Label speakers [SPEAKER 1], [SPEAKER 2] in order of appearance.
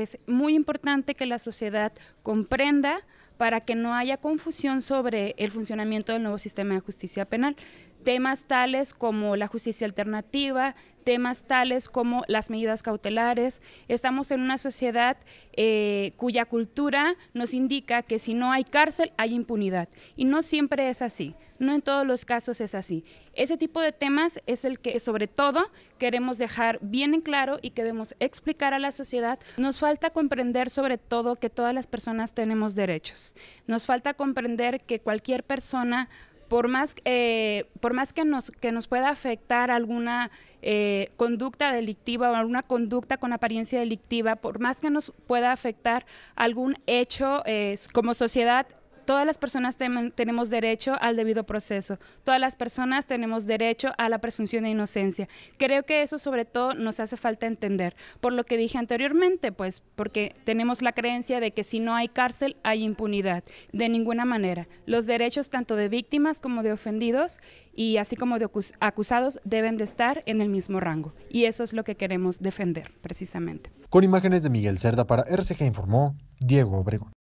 [SPEAKER 1] es muy importante que la sociedad comprenda para que no haya confusión sobre el funcionamiento del nuevo sistema de justicia penal temas tales como la justicia alternativa, temas tales como las medidas cautelares. Estamos en una sociedad eh, cuya cultura nos indica que si no hay cárcel hay impunidad. Y no siempre es así, no en todos los casos es así. Ese tipo de temas es el que sobre todo queremos dejar bien en claro y queremos explicar a la sociedad. Nos falta comprender sobre todo que todas las personas tenemos derechos. Nos falta comprender que cualquier persona por más, eh, por más que, nos, que nos pueda afectar alguna eh, conducta delictiva o alguna conducta con apariencia delictiva, por más que nos pueda afectar algún hecho eh, como sociedad, Todas las personas tenemos derecho al debido proceso. Todas las personas tenemos derecho a la presunción de inocencia. Creo que eso sobre todo nos hace falta entender. Por lo que dije anteriormente, pues porque tenemos la creencia de que si no hay cárcel hay impunidad. De ninguna manera. Los derechos tanto de víctimas como de ofendidos y así como de acusados deben de estar en el mismo rango. Y eso es lo que queremos defender precisamente. Con imágenes de Miguel Cerda para RCG informó Diego Obregón.